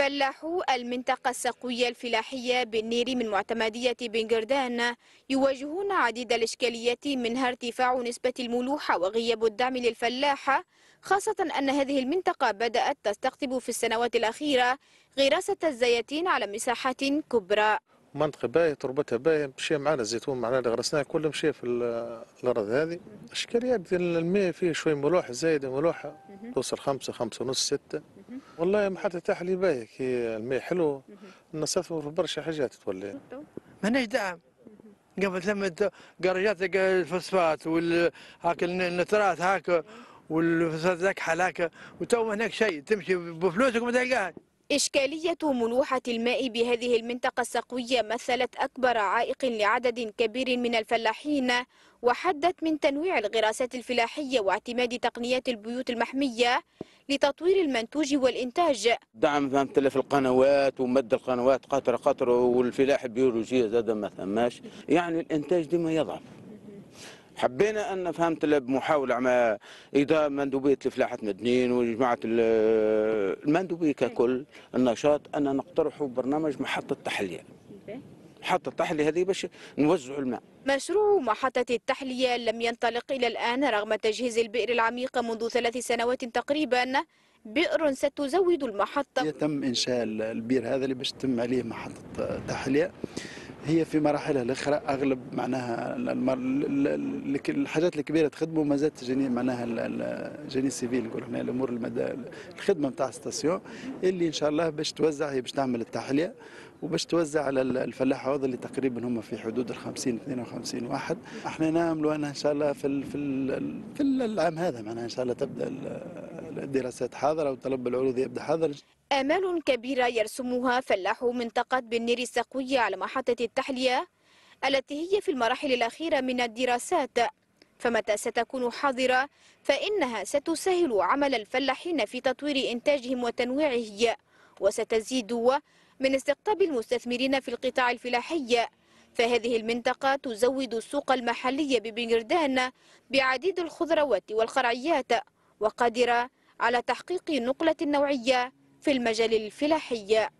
فلاحو المنطقة السقوية الفلاحية بالنير من معتمدية بن يواجهون عديد الإشكاليات منها ارتفاع نسبة الملوحة وغياب الدعم للفلاحة خاصة أن هذه المنطقة بدأت تستقطب في السنوات الأخيرة غراسة الزيتين على مساحات كبرى منطقة باهية تربتها باهية مشي معنا الزيتون معنا اللي غرسناه كله مشي في الأرض هذه إشكاليات الماء فيه شوي ملوحة زايدة ملوحة توصل خمسة خمسة ونص ستة والله حتى تحلي باهي كي الماء حلو نستثمر في برشا حاجات تولي ماناش دعم قبل ثم قرجات الفوسفات هاك النترات هاك والفوسفات ذاك حلاك وتو هناك شيء تمشي بفلوسك ما تلقاهاش إشكالية ملوحة الماء بهذه المنطقة السقوية مثلت أكبر عائق لعدد كبير من الفلاحين وحدت من تنويع الغراسات الفلاحية واعتماد تقنيات البيوت المحمية لتطوير المنتوج والإنتاج دعم فهمت في القنوات ومد القنوات قطرة قطرة والفلاح البيولوجية زاد ما ثماش يعني الإنتاج ديما يضعف حبينا ان فهمت بمحاوله مع اداره مندوبيه الفلاحه مدنين وجماعه المندوبيه ككل النشاط ان نقترحوا برنامج محطه تحليه محطة التحلية هذه باش نوزع الماء مشروع محطة التحلية لم ينطلق إلى الآن رغم تجهيز البئر العميقة منذ ثلاث سنوات تقريبا بئر ستزود المحطة يتم إنشاء البئر هذا اللي باش تتم عليه محطة تحلية هي في مراحلها الاخرى اغلب معناها الحاجات الكبيره تخدموا ما زالت جني معناها جني سيفيل نقول هنا الامور المدى الخدمه نتاع ستاسيون اللي ان شاء الله باش توزع هي باش تعمل التحليه وباش توزع على الفلاح عوض اللي تقريبا هم في حدود ال 50 52 واحد احنا نعملوا انا ان شاء الله في في العام هذا معناها ان شاء الله تبدا الدراسات حاضرة وطلب العروض يبدأ حاضر آمال كبيرة يرسمها فلاح منطقة بنير السقوية على محطة التحلية التي هي في المراحل الأخيرة من الدراسات فمتى ستكون حاضرة فإنها ستسهل عمل الفلاحين في تطوير إنتاجهم وتنويعه وستزيد من استقطاب المستثمرين في القطاع الفلاحي فهذه المنطقة تزود السوق المحلي ببنجردان بعديد الخضروات والقرعيات وقادرة على تحقيق نقلة نوعية في المجال الفلاحي